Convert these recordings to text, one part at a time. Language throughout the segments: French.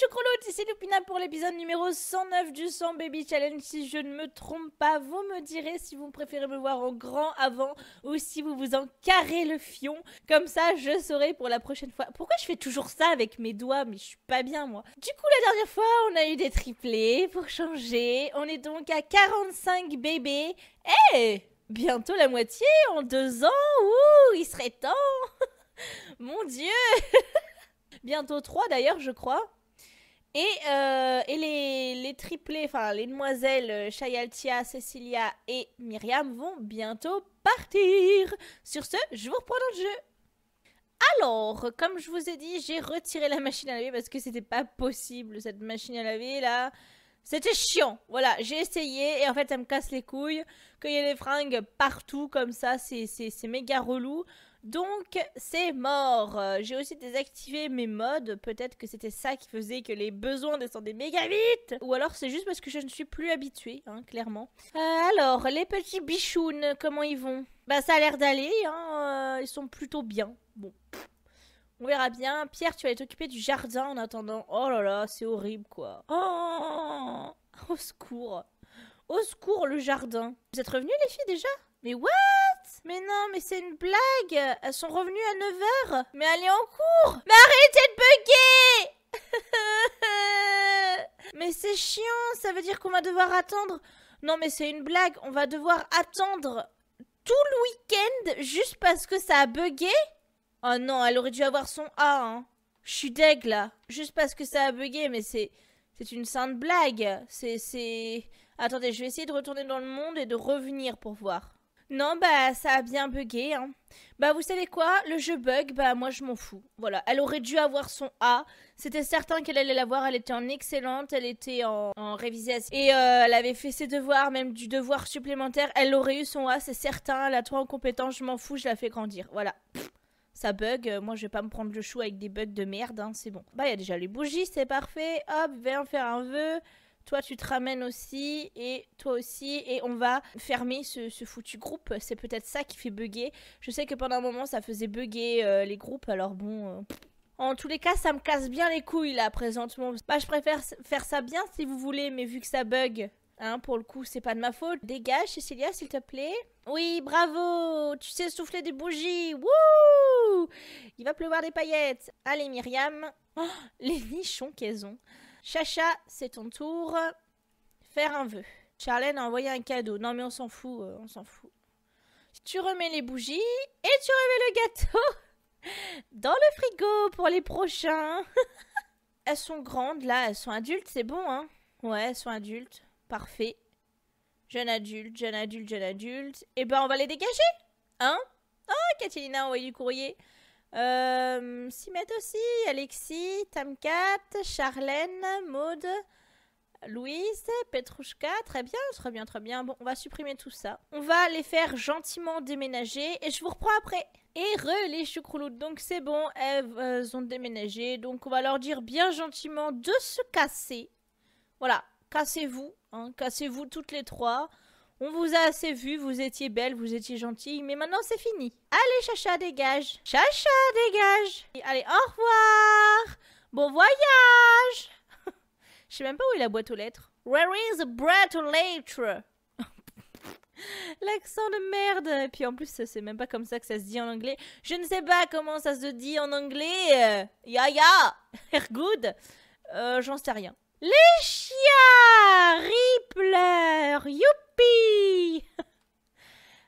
Chocolo, ici Lupina pour l'épisode numéro 109 du 100 Baby Challenge. Si je ne me trompe pas, vous me direz si vous préférez me voir en grand avant ou si vous vous en carrez le fion. Comme ça, je saurai pour la prochaine fois. Pourquoi je fais toujours ça avec mes doigts Mais je suis pas bien, moi. Du coup, la dernière fois, on a eu des triplés pour changer. On est donc à 45 bébés. Eh Bientôt la moitié en deux ans Ouh, il serait temps Mon Dieu Bientôt trois d'ailleurs, je crois. Et, euh, les, triplés, enfin les demoiselles euh, Chayaltia, Cecilia et Myriam vont bientôt partir. Sur ce, je vous reprends dans le jeu. Alors, comme je vous ai dit, j'ai retiré la machine à laver parce que c'était pas possible cette machine à laver là. C'était chiant. Voilà, j'ai essayé et en fait, ça me casse les couilles. Qu'il y des fringues partout comme ça, c'est méga relou. Donc, c'est mort. Euh, j'ai aussi désactivé mes modes. Peut-être que c'était ça qui faisait que les besoins descendaient méga vite. Ou alors, c'est juste parce que je ne suis plus habituée, hein, clairement. alors, les petits bichounes, comment ils vont Bah, ça a l'air d'aller. Hein, euh, ils sont plutôt bien. Bon. On verra bien. Pierre, tu vas occupé du jardin en attendant. Oh là là, c'est horrible, quoi. Oh Au secours. Au secours, le jardin. Vous êtes revenus, les filles, déjà Mais ouais mais non, mais c'est une blague Elles sont revenues à 9h Mais allez en cours Mais arrêtez de bugger mais c'est chiant, ça veut dire qu'on va devoir attendre. Non mais c'est une blague, on va devoir attendre tout le week-end juste parce que ça a bugué Oh non, elle aurait dû avoir son A, hein. Je suis deg là, juste parce que ça a bugué, mais c'est... C'est une sainte blague. c'est... Attendez, je vais essayer de retourner dans le monde et de revenir pour voir. Non, bah ça a bien bugué. Hein. Bah vous savez quoi, le jeu bug, bah moi je m'en fous. Voilà, elle aurait dû avoir son A. C'était certain qu'elle allait l'avoir, elle était en excellente, elle était en, en Et euh, elle avait fait ses devoirs, même du devoir supplémentaire. Elle aurait eu son A, c'est certain. Elle a trois en compétence, je m'en fous, je la fais grandir. Voilà. ça bug, euh, moi je vais pas me prendre le chou avec des bugs de merde, hein. c'est bon. Bah il y a déjà les bougies, c'est parfait. Hop, viens faire un vœu toi tu te ramènes aussi et toi aussi et on va fermer ce, foutu groupe. C'est peut-être ça qui fait bugger. Je sais que pendant un moment ça faisait bugger euh, les groupes, alors bon... Euh, en tous les cas, ça me casse bien les couilles là présentement. Bah, je préfère faire ça bien si vous voulez, mais vu que ça bug, Hein, pour le coup, c'est pas de ma faute. Dégage, Cécilia, s'il te plaît. Oui, bravo Tu sais souffler des bougies Wouh Il va pleuvoir des paillettes Allez, Myriam oh, Les nichons qu'elles ont Chacha, c'est ton tour. Faire un vœu. Charlène a envoyé un cadeau. Non mais on s'en fout, euh, on s'en fout. Tu remets les bougies et tu remets le gâteau dans le frigo pour les prochains. elles sont grandes là, elles sont adultes, c'est bon hein Ouais, elles sont adultes. Parfait. Jeune adulte, jeune adulte, jeune adulte. Eh ben on va les dégager Hein Oh, ah, Catalina a envoyé du courrier. Euh, s'y mettent aussi Alexis, Tamkat, Charlène, Maude, Louise, Petrouchka. Très bien, très bien, très bien. Bon, on va supprimer tout ça. On va les faire gentiment déménager et je vous reprends après. Et re, les choucrouloutes, donc c'est bon, elles, ont déménagé. Donc on va leur dire bien gentiment de se casser. Voilà, cassez-vous, hein, cassez-vous toutes les trois. On vous a assez vu, vous étiez belle, vous étiez gentille, mais maintenant c'est fini. Allez, Chacha, dégage. Chacha, dégage. allez, au revoir. Bon voyage. Je sais même pas où est la boîte aux lettres. Where is the bread aux lettres L'accent de merde. Et puis en plus, c'est même pas comme ça que ça se dit en anglais. Je ne sais pas comment ça se dit en anglais. Euh, ya ya. good. Euh, j'en sais rien. Les chiens Rippleur. Youp.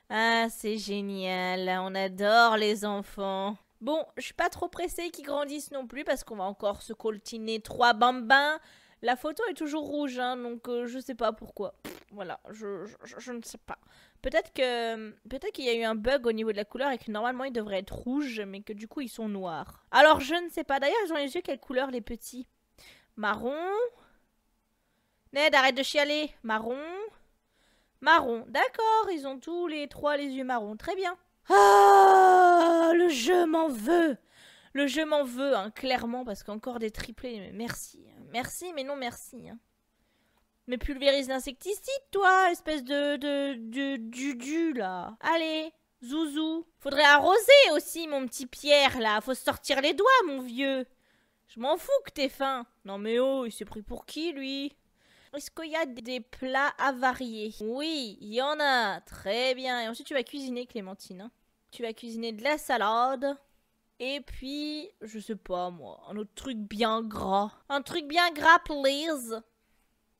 Ah, c'est génial, on adore les enfants. Bon, je suis pas trop pressée qu'ils grandissent non plus parce qu'on va encore se coltiner trois bambins. La photo est toujours rouge, hein, donc euh, je sais pas pourquoi. voilà, je, ne sais pas. Peut-être que peut-être qu'il y a eu un bug au niveau de la couleur et que normalement ils devraient être rouges, mais que du coup ils sont noirs. Alors je ne sais pas. D'ailleurs, ils ont les yeux quelle couleur les petits Marron. Ned, arrête de chialer. Marron. Marron. D'accord, ils ont tous les trois les yeux marrons. Très bien. Ah, le jeu m'en veut. Le jeu m'en veut, hein, clairement, parce qu'encore des triplés. merci. Hein. Merci, mais non merci. Hein. Mais pulvérise l'insecticide, toi, espèce de, de, de, du là. Allez, zouzou. Faudrait arroser aussi, mon petit Pierre, là. Faut sortir les doigts, mon vieux. Je m'en fous que t'es faim. Non mais oh, il s'est pris pour qui, lui est-ce qu'il y a des plats à varier Oui, il y en a. Très bien. Et ensuite, tu vas cuisiner, Clémentine. Hein. Tu vas cuisiner de la salade. Et puis, je sais pas moi, un autre truc bien gras. Un truc bien gras, please.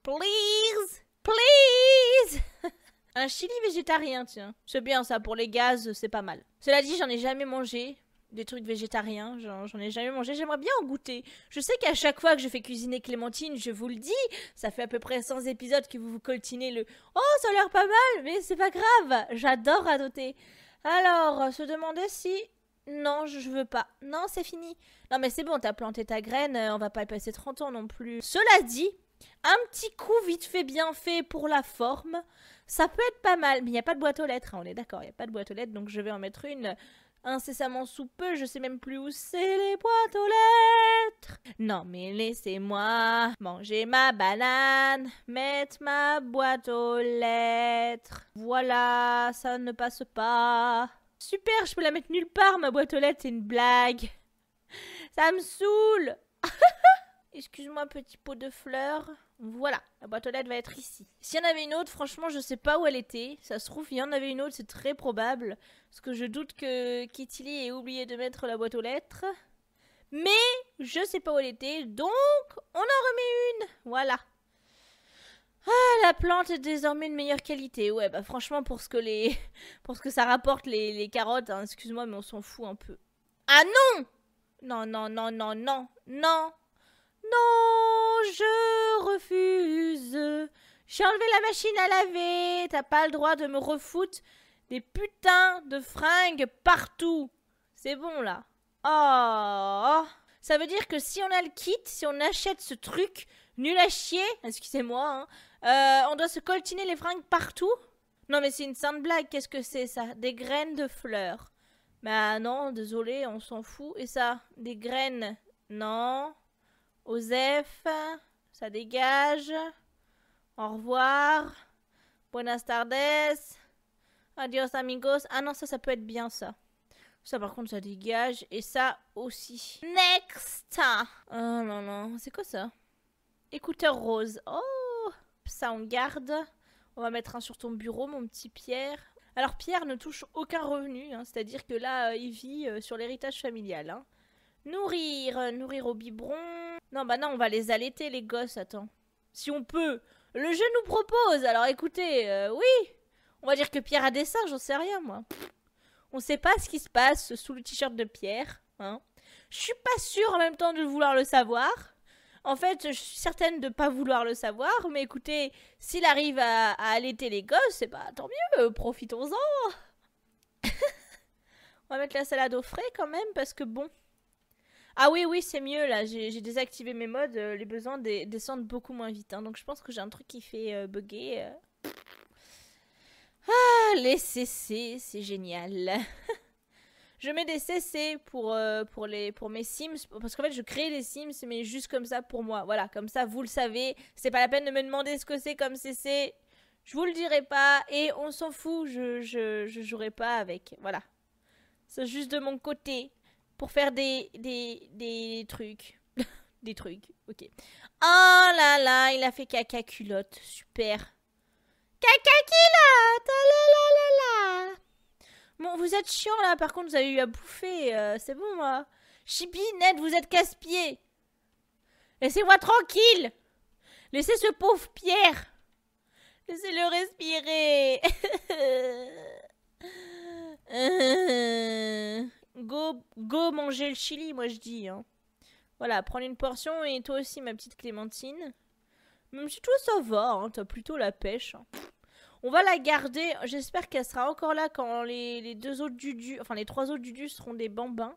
Please. Please. un chili végétarien, tiens. C'est bien ça, pour les gaz, c'est pas mal. Cela dit, j'en ai jamais mangé des trucs végétariens, j'en ai jamais mangé, j'aimerais bien en goûter. Je sais qu'à chaque fois que je fais cuisiner Clémentine, je vous le dis, ça fait à peu près 100 épisodes que vous vous coltinez le « Oh, ça a l'air pas mal, mais c'est pas grave, j'adore adoter !» Alors, euh, se demander si... Non, je veux pas. Non, c'est fini. Non mais c'est bon, t'as planté ta graine, euh, on va pas y passer 30 ans non plus. Cela dit, un petit coup vite fait bien fait pour la forme, ça peut être pas mal. Mais il n'y a pas de boîte aux lettres, hein, on est d'accord, il a pas de boîte aux lettres, donc je vais en mettre une incessamment sous peu, je sais même plus où c'est les boîtes aux lettres. Non, mais laissez-moi manger ma banane, mettre ma boîte aux lettres. Voilà, ça ne passe pas. Super, je peux la mettre nulle part, ma boîte aux lettres, c'est une blague. Ça me saoule. Excuse-moi, petit pot de fleurs. Voilà, la boîte aux lettres va être ici. S'il y en avait une autre, franchement, je sais pas où elle était. Ça se trouve, il y en avait une autre, c'est très probable. Parce que je doute que Kitty Lee ait oublié de mettre la boîte aux lettres. Mais je sais pas où elle était, donc on en remet une. Voilà. Ah, la plante est désormais de meilleure qualité. Ouais, bah franchement, pour ce que, les... pour ce que ça rapporte les, carottes, hein, excuse-moi, mais on s'en fout un peu. Ah non Non, non, non, non, non, non, non, je refuse. J'ai enlevé la machine à laver. T'as pas le droit de me refoutre des putains de fringues partout. C'est bon là. Oh. Ça veut dire que si on a le kit, si on achète ce truc, nul à chier, excusez-moi, hein, euh, on doit se coltiner les fringues partout Non mais c'est une sainte blague, qu'est-ce que c'est ça Des graines de fleurs. Bah non, désolé, on s'en fout. Et ça Des graines Non Osef, ça dégage. Au revoir. Buenas tardes. Adios amigos. Ah non, ça, ça peut être bien ça. Ça par contre, ça dégage. Et ça aussi. Next. Oh non, non. C'est quoi ça Écouteur rose. Oh Ça, on garde. On va mettre un sur ton bureau, mon petit Pierre. Alors Pierre ne touche aucun revenu, hein. c'est-à-dire que là, euh, il vit euh, sur l'héritage familial. Hein. Nourrir, euh, nourrir au biberon. Non, bah non, on va les allaiter, les gosses, attends. Si on peut. Le jeu nous propose, alors écoutez, euh, oui. On va dire que Pierre a des seins, j'en sais rien, moi. On sait pas ce qui se passe sous le t-shirt de Pierre, hein. Je suis pas sûre en même temps de vouloir le savoir. En fait, je suis certaine de pas vouloir le savoir, mais écoutez, s'il arrive à, allaiter les gosses, c'est eh bah tant mieux, euh, profitons-en. on va mettre la salade au frais quand même, parce que bon. Ah oui, oui, c'est mieux là. J'ai désactivé mes modes. Euh, les besoins descendent beaucoup moins vite. Hein. donc je pense que j'ai un truc qui fait euh, bugger. Euh. Ah, les CC, c'est génial. je mets des CC pour, pour, les, pour mes Sims. Parce qu'en fait, je crée les Sims, mais juste comme ça pour moi. Voilà, comme ça, vous le savez. C'est pas la peine de me demander ce que c'est comme CC. Je vous le dirai pas. Et on s'en fout. Je, je, je jouerai pas avec. Voilà. C'est juste de mon côté pour faire des, des, trucs. des trucs, ok. Oh là là, il a fait caca culotte, super. Caca culotte, oh là là là là. Bon, vous êtes chiant là, par contre, vous avez eu à bouffer, euh, c'est bon moi. Chibi, Ned, vous êtes casse-pied. Laissez-moi tranquille. Laissez ce pauvre Pierre. Laissez-le respirer. Euh. Go, go manger le chili, moi je dis. Hein. Voilà, prendre une portion et toi aussi, ma petite Clémentine. Même si toi ça va, hein, t'as plutôt la pêche. Hein. On va la garder. J'espère qu'elle sera encore là quand les, les, deux autres Dudu, enfin les trois autres Dudu seront des bambins.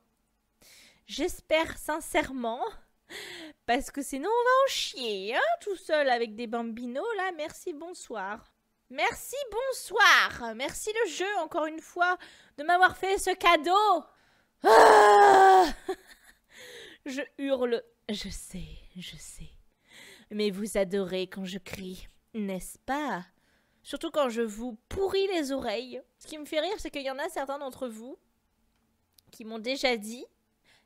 J'espère sincèrement. Parce que sinon, on va en chier, hein, tout seul avec des bambinos, là. Merci, bonsoir. Merci, bonsoir. Merci le jeu, encore une fois, de m'avoir fait ce cadeau. Ah je hurle. Je sais, je sais. Mais vous adorez quand je crie, n'est-ce pas Surtout quand je vous pourris les oreilles. Ce qui me fait rire, c'est qu'il y en a certains d'entre vous qui m'ont déjà dit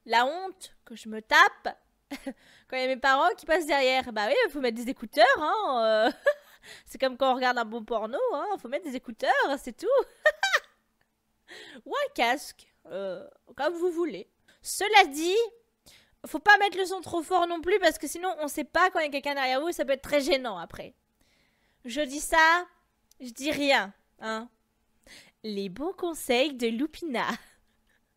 la honte que je me tape quand il y a mes parents qui passent derrière. Bah oui, il faut mettre des écouteurs, hein. Euh. c'est comme quand on regarde un bon porno, hein. Faut mettre des écouteurs, c'est tout. Ou un casque. Euh, comme vous voulez. Cela dit, faut pas mettre le son trop fort non plus parce que sinon on sait pas quand il y a quelqu'un derrière vous, ça peut être très gênant après. Je dis ça, je dis rien, hein. Les bons conseils de Lupina.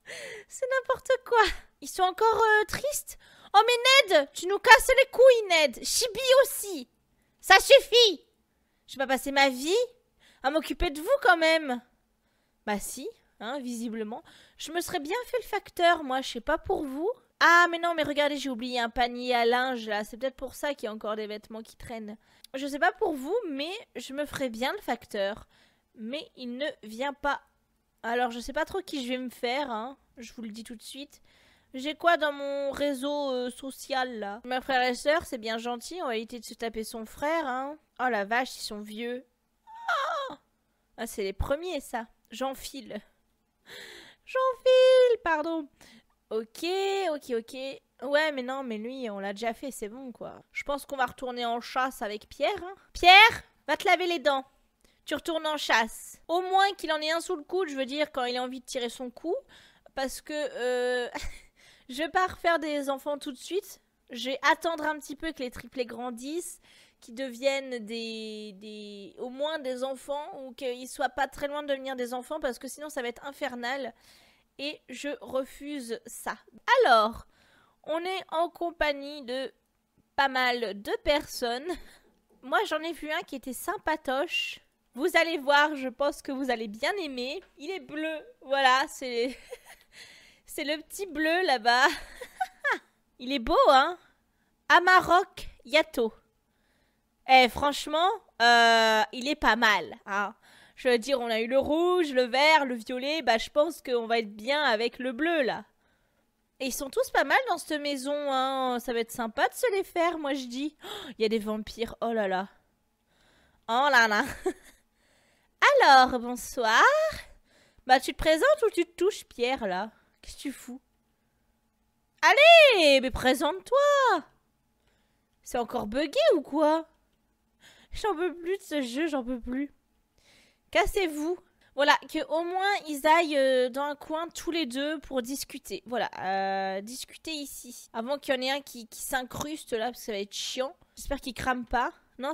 C'est n'importe quoi. Ils sont encore euh, tristes. Oh mais Ned, tu nous casses les couilles Ned. Chibi aussi. Ça suffit. Je vais pas passer ma vie à m'occuper de vous quand même. Bah si, hein, visiblement. Je me serais bien fait le facteur, moi, je sais pas pour vous. Ah, mais non, mais regardez, j'ai oublié un panier à linge là. C'est peut-être pour ça qu'il y a encore des vêtements qui traînent. Je sais pas pour vous, mais je me ferais bien le facteur. Mais il ne vient pas. Alors, je sais pas trop qui je vais me faire, hein. Je vous le dis tout de suite. J'ai quoi dans mon réseau euh, social là Ma frère et soeur, c'est bien gentil, on va éviter de se taper son frère, hein. Oh la vache, ils sont vieux. ah, ah c'est les premiers ça. J'enfile. J'enfile, pardon. Ok, ok, ok. Ouais, mais non, mais lui, on l'a déjà fait, c'est bon, quoi. Je pense qu'on va retourner en chasse avec Pierre. Hein. Pierre, va te laver les dents. Tu retournes en chasse. Au moins qu'il en ait un sous le coude, je veux dire, quand il a envie de tirer son coup. Parce que euh, je vais pas refaire des enfants tout de suite. Je vais attendre un petit peu que les triplés grandissent, qu'ils deviennent des, des, au moins des enfants, ou qu'ils soient pas très loin de devenir des enfants, parce que sinon ça va être infernal et je refuse ça. Alors, on est en compagnie de pas mal de personnes. Moi, j'en ai vu un qui était sympatoche. Vous allez voir, je pense que vous allez bien aimer. Il est bleu, voilà, c'est... c'est le petit bleu là-bas. Il est beau, hein Amarok Yato. Eh, franchement, euh, il est pas mal, hein je veux dire, on a eu le rouge, le vert, le violet, bah je pense qu'on va être bien avec le bleu là. Et ils sont tous pas mal dans cette maison, hein. Ça va être sympa de se les faire, moi je dis. Oh, il y a des vampires, oh là là. Oh là là. Alors, bonsoir. Bah tu te présentes ou tu te touches, Pierre, là Qu'est-ce que tu fous Allez, mais présente-toi C'est encore bugué ou quoi J'en peux plus de ce jeu, j'en peux plus. Cassez-vous. Voilà, qu'au moins ils aillent euh, dans un coin tous les deux pour discuter. Voilà, euh, discuter ici. Avant qu'il y en ait un qui, s'incruste là, parce que ça va être chiant. J'espère qu'il crame pas. Non,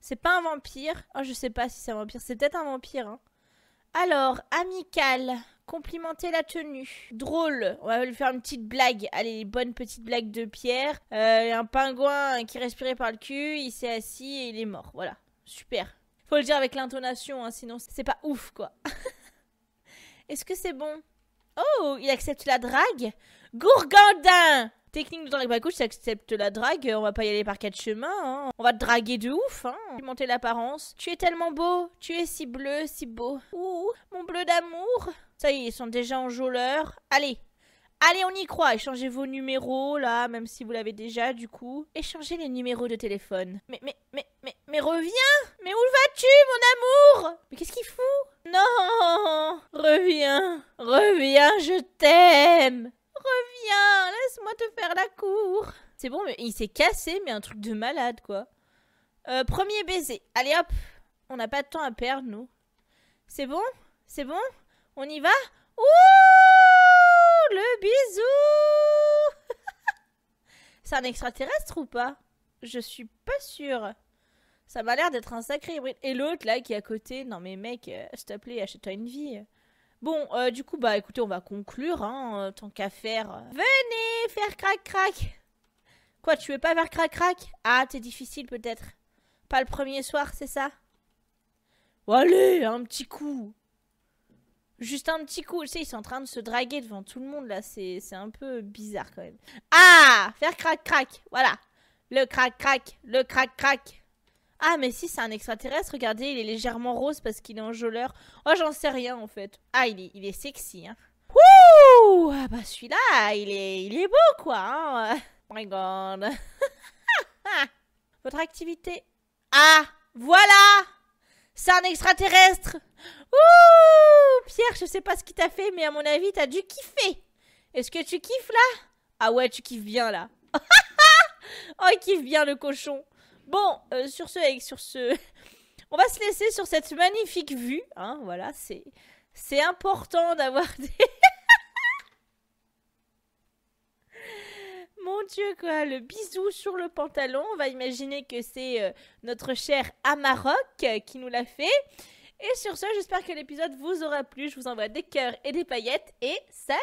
c'est pas un vampire. Je ah, je sais pas si c'est un vampire. C'est peut-être un vampire. Hein. Alors, amical. Complimenter la tenue. Drôle. On va lui faire une petite blague. Allez, les bonnes petites blagues de Pierre. Euh, un pingouin qui respirait par le cul. Il s'est assis et il est mort. Voilà. Super. Faut le dire avec l'intonation, hein, sinon c'est pas ouf, quoi. Est-ce que c'est bon Oh, il accepte la drague Gourgandin Technique de drague, bah écoute, accepte la drague, on va pas y aller par quatre chemins, hein. on va te draguer de ouf, hein. Monter l'apparence. Tu es tellement beau, tu es si bleu, si beau. Ouh, mon bleu d'amour. Ça y est, ils sont déjà en enjôleurs. Allez, Allez, on y croit. Échangez vos numéros, là, même si vous l'avez déjà, du coup. Échangez les numéros de téléphone. Mais, mais, mais, mais, mais reviens Mais où vas-tu, mon amour Mais qu'est-ce qu'il fout Non Reviens Reviens, je t'aime Reviens Laisse-moi te faire la cour C'est bon, mais il s'est cassé, mais un truc de malade, quoi. Euh, premier baiser. Allez, hop On n'a pas de temps à perdre, nous. C'est bon C'est bon On y va Ouh le bisou C'est un extraterrestre ou pas Je suis pas sûre. Ça m'a l'air d'être un sacré hybride. Et l'autre là qui est à côté, non mais mec, euh, s'il te plaît, achète-toi une vie. Bon, euh, du coup, bah écoutez, on va conclure, hein, euh, tant qu'à faire. Venez faire crac-crac Quoi, tu veux pas faire crac-crac Ah, t'es difficile peut-être. Pas le premier soir, c'est ça allez, un petit coup Juste un petit coup, tu sais, ils sont en train de se draguer devant tout le monde là, c'est un peu bizarre quand même. Ah Faire crac-crac, voilà. Le crac-crac, le crac-crac. Ah mais si, c'est un extraterrestre, regardez, il est légèrement rose parce qu'il est enjôleur. Oh, j'en sais rien en fait. Ah, il est, sexy, hein. Ouh Ah bah celui-là, il est, il est beau quoi, hein. oh my god. Votre activité. Ah Voilà c'est un extraterrestre Ouh Pierre, je sais pas ce qui t'a fait, mais à mon avis, t'as dû kiffer. Est-ce que tu kiffes là Ah ouais, tu kiffes bien là. oh, il kiffe bien le cochon. Bon, euh, sur ce, sur ce, on va se laisser sur cette magnifique vue. Hein, voilà, c'est, c'est important d'avoir des le bisou sur le pantalon. On va imaginer que c'est euh, notre cher Amarok euh, qui nous l'a fait. Et sur ce, j'espère que l'épisode vous aura plu. Je vous envoie des cœurs et des paillettes et salut